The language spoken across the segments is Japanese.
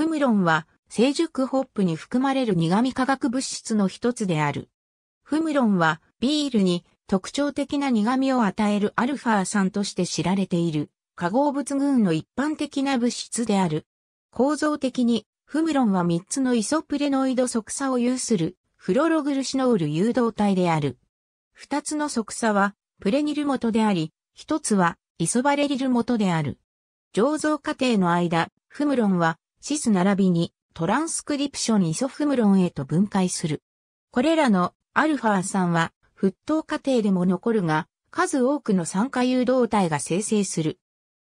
フムロンは成熟ホップに含まれる苦味化学物質の一つである。フムロンはビールに特徴的な苦味を与えるアルファ酸として知られている化合物群の一般的な物質である。構造的にフムロンは3つのイソプレノイド側差を有するフロログルシノール誘導体である。2つの側差はプレニル元であり、1つはイソバレリル元である。醸造過程の間、フムロンはシス並びにトランスクリプションイソフムロンへと分解する。これらのアルファ酸は沸騰過程でも残るが、数多くの酸化誘導体が生成する。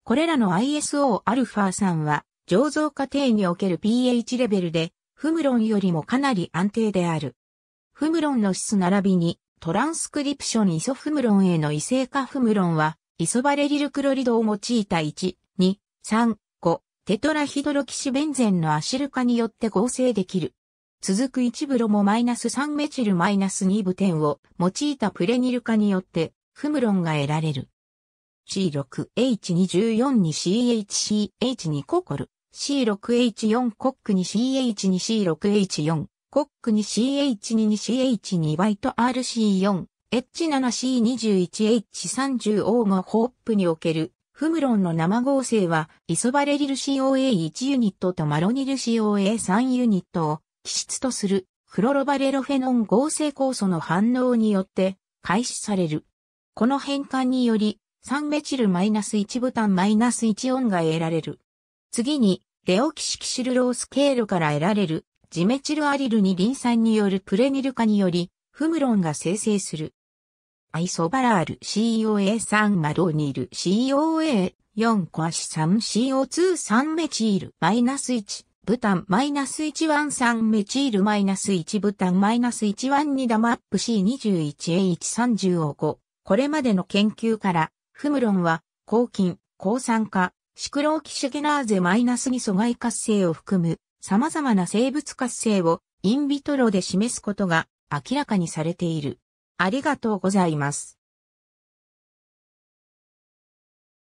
これらの ISO アルファ酸は醸造過程における pH レベルでフムロンよりもかなり安定である。フムロンのシス並びにトランスクリプションイソフムロンへの異性化フムロンはイソバレリルクロリドを用いた1、2、3、テトラヒドロキシベンゼンのアシル化によって合成できる。続く1ブロもマイナス3メチルマイナス2ブテンを用いたプレニル化によってフムロンが得られる。C6H24 に CHCH 2ココル、C6H4 コックに CH 2 C6H4 コックに CH2 に CH2 バイト RC4H7C21H30 黄金ホープにおけるフムロンの生合成は、イソバレリル COA1 ユニットとマロニル COA3 ユニットを基質とするフロロバレロフェノン合成酵素の反応によって開始される。この変換により、3メチルマイナス -1 ブタンマイナス -1 オンが得られる。次に、レオキシキシルロース経路から得られるジメチルアリルにリン酸によるプレニル化により、フムロンが生成する。アイソバラール COA3 マロニル COA4 コアシ 3CO2 3メチールマイナス1ブタンマイナス113メチールマイナス1ブタンマイナス1ン2ダマップ C21H30 を5。これまでの研究から、フムロンは、抗菌、抗酸化、シクローキシゲナーゼマイナス2阻害活性を含む、様々な生物活性を、インビトロで示すことが、明らかにされている。ありがとうございます。